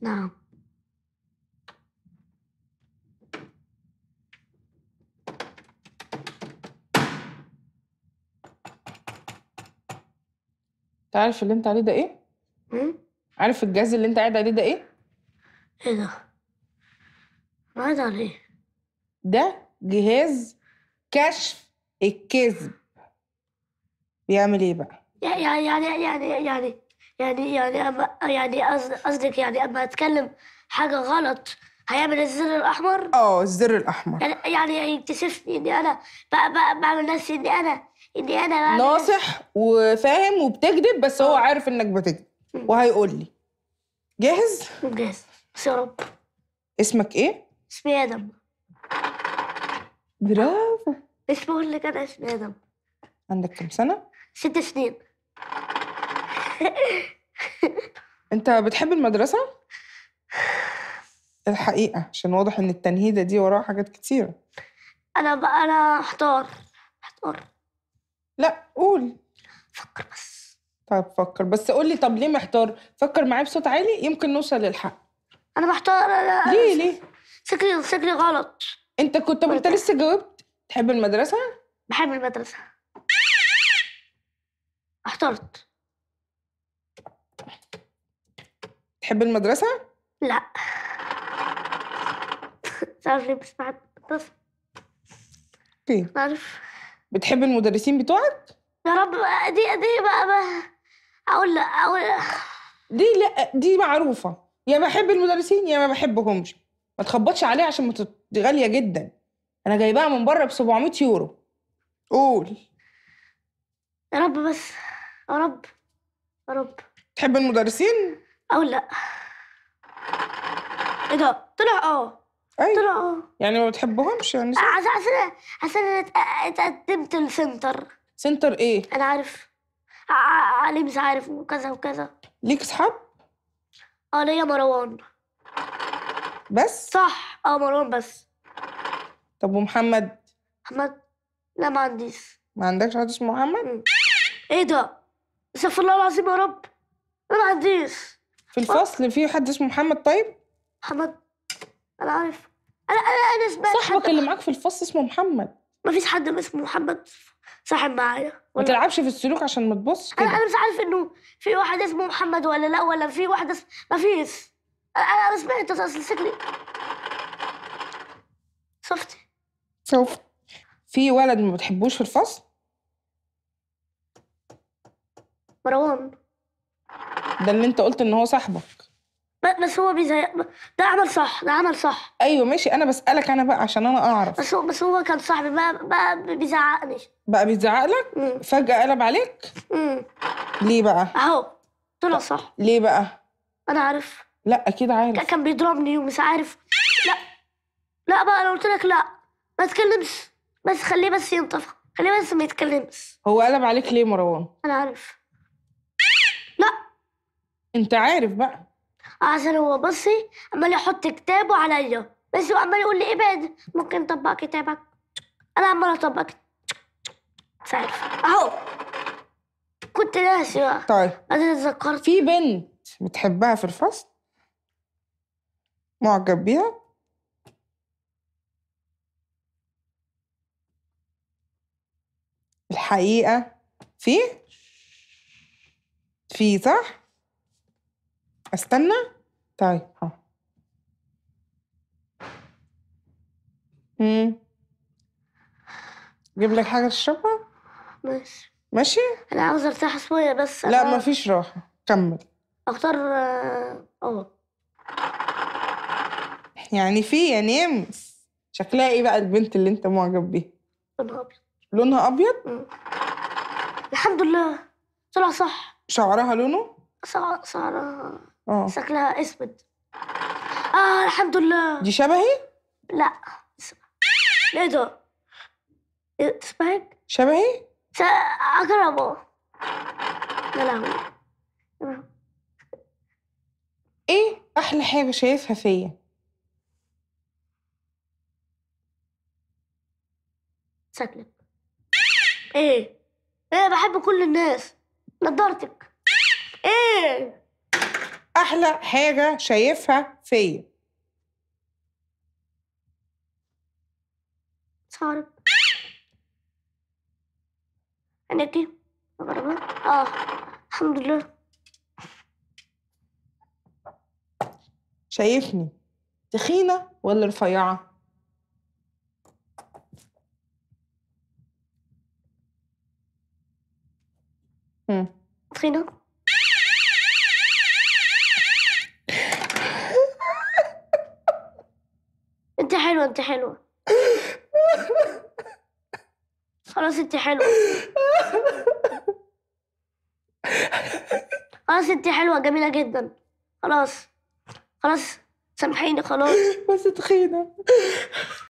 نعم تعرف اللي انت عليه ده ايه؟ مم؟ عارف الجهاز اللي انت قاعد عليه ده ايه؟ ايه ده؟ قاعد عليه ايه؟ ده جهاز كشف الكذب بيعمل ايه بقى؟ يعني يعني يعني يعني يعني يعني أما يعني قصدك يعني أما أتكلم حاجة غلط هيعمل الزر الأحمر؟ اه الزر الأحمر يعني يعني هيكتشفني إني أنا بعمل نفسي إني أنا إني أنا ناصح وفاهم وبتكذب بس هو آه. عارف إنك بتكذب وهيقول لي جاهز؟ جاهز بس يا رب اسمك إيه؟ اسمي آدم برافو اسمه اللي كان اسمي آدم عندك كام سنة؟ ست سنين انت بتحب المدرسه الحقيقه عشان واضح ان التنهيده دي وراها حاجات كتيره انا بقى انا احتار محتار لا قول فكر بس طب فكر بس قول لي طب ليه محتار فكر معايا بصوت عالي يمكن نوصل للحق انا محتار لا ليه ليه فكري فكري غلط انت كنت طب انت لسه جاوبت تحب المدرسه بحب المدرسه احترت تحب المدرسة؟ لا سوري بس بعد بس اوكي بعرف بتحب المدرسين بتوعك؟ يا رب دي دي بقى, بقى اقول لا اقول دي لا دي معروفة يا بحب المدرسين يا ما بحبهمش ما تخبطش عليها عشان دي غالية جدا أنا جايباها من بره ب 700 يورو قول يا رب بس يا رب يا رب تحب المدرسين؟ أو لا ايه ده؟ طلع اه أيوة. طلع اه يعني ما بتحبهمش يعني أه، عشان عشان عشان أنا اتقدمت لسنتر سنتر ايه؟ انا عارف علي مش عارف وكذا وكذا ليك اصحاب؟ اه ليا مروان بس؟ صح اه مروان بس طب ومحمد؟ محمد لا ما عنديش ما عندكش حد اسمه محمد؟ ايه ده؟ استغفر الله العظيم يا رب ما عنديش في الفصل في حد اسمه محمد طيب؟ محمد أنا عارف أنا أنا أنا سمعت صاحبك اللي معاك في الفصل اسمه محمد ما فيش حد اسمه محمد صاحب معايا ما تلعبش في السلوك عشان ما تبصش انا كده انا مش عارف انه في واحد اسمه محمد ولا لا ولا في واحد اسمه فيش انا انا أنا سمعت اصل شكلي شفت في ولد ما بتحبوش في الفصل مروان ده اللي انت قلت ان هو صاحبك بس هو بيزهق ده عمل صح ده عمل صح ايوه ماشي انا بسالك انا بقى عشان انا اعرف بس هو بس هو كان صاحبي بقى بقى بيزعقني بقى بيزعق لك فجاه قلب عليك امم ليه بقى اهو طلع صح ليه بقى انا عارف لا اكيد عارف كان بيضربني ومش عارف لا لا بقى انا قلت لك لا ما تكلمش بس خليه بس ينطفى خليه بس ما يتكلمش هو قلب عليك ليه مروان انا عارف انت عارف بقى عشان هو بصي عمال يحط كتابه عليا بس هو عمال يقول لي ابعد ممكن طبق كتابك انا عمال اطبق مش عارف اهو كنت ناسي بقى طيب انا اتذكرت في بنت بتحبها في الفصل معجب بيها الحقيقة في في صح؟ استنى طيب اهو جيب لك حاجه تشربها ماشي ماشي انا عاوز ارتاح شويه بس لا أنا... مفيش راحه كمل اختار اه يعني في يا نمس شكلها ايه بقى البنت اللي انت معجب بيها لونها ابيض لونها ابيض الحمد لله طلع صح شعرها لونه شعرها آه. شكلها اسود اه الحمد لله دي شبهي؟ لا اسمع ايه ده؟ تسمعك؟ إيه، شبهي؟ اقربه يا لهوي ايه احلى حاجه شايفها فيا؟ شكلك ايه؟ ايه بحب كل الناس نضارتك ايه؟ أحلى حاجة شايفها فيا صارب أنا دي آه الحمد لله شايفني تخينة ولا رفيعة؟ تخينة حلوة انت حلوة خلاص انت حلوة خلاص انت حلوة جميلة جدا خلاص خلاص سامحيني خلاص بس تخينة